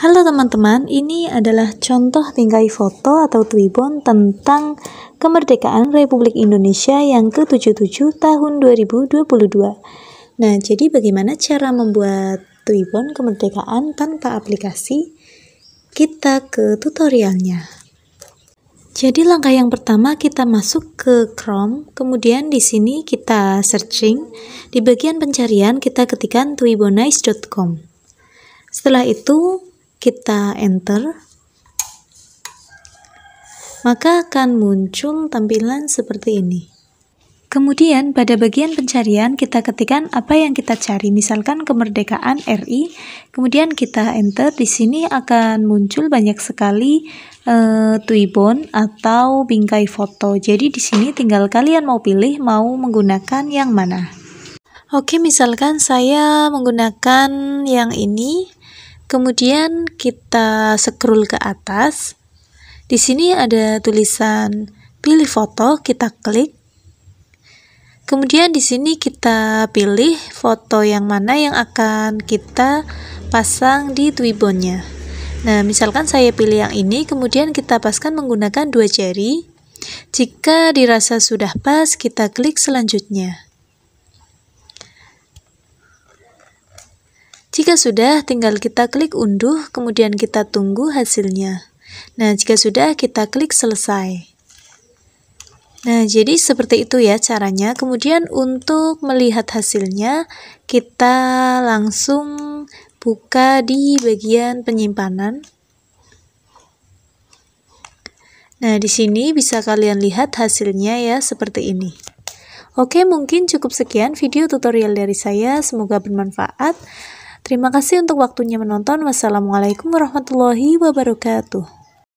Halo teman-teman, ini adalah contoh tingkai foto atau twibbon tentang kemerdekaan Republik Indonesia yang ke-77 tahun 2022. Nah, jadi bagaimana cara membuat twibbon kemerdekaan tanpa aplikasi? Kita ke tutorialnya. Jadi langkah yang pertama kita masuk ke Chrome, kemudian di sini kita searching. Di bagian pencarian kita ketikkan twibbonize.com. Setelah itu kita enter, maka akan muncul tampilan seperti ini. Kemudian pada bagian pencarian kita ketikkan apa yang kita cari, misalkan kemerdekaan RI. Kemudian kita enter, di sini akan muncul banyak sekali uh, tuibon atau bingkai foto. Jadi di sini tinggal kalian mau pilih mau menggunakan yang mana. Oke, misalkan saya menggunakan yang ini. Kemudian kita scroll ke atas. Di sini ada tulisan pilih foto, kita klik. Kemudian di sini kita pilih foto yang mana yang akan kita pasang di twibbonnya. Nah, misalkan saya pilih yang ini, kemudian kita paskan menggunakan dua jari. Jika dirasa sudah pas, kita klik selanjutnya. Jika sudah, tinggal kita klik unduh, kemudian kita tunggu hasilnya. Nah, jika sudah, kita klik selesai. Nah, jadi seperti itu ya caranya. Kemudian untuk melihat hasilnya, kita langsung buka di bagian penyimpanan. Nah, di sini bisa kalian lihat hasilnya ya seperti ini. Oke, mungkin cukup sekian video tutorial dari saya. Semoga bermanfaat. Terima kasih untuk waktunya menonton. Wassalamualaikum warahmatullahi wabarakatuh.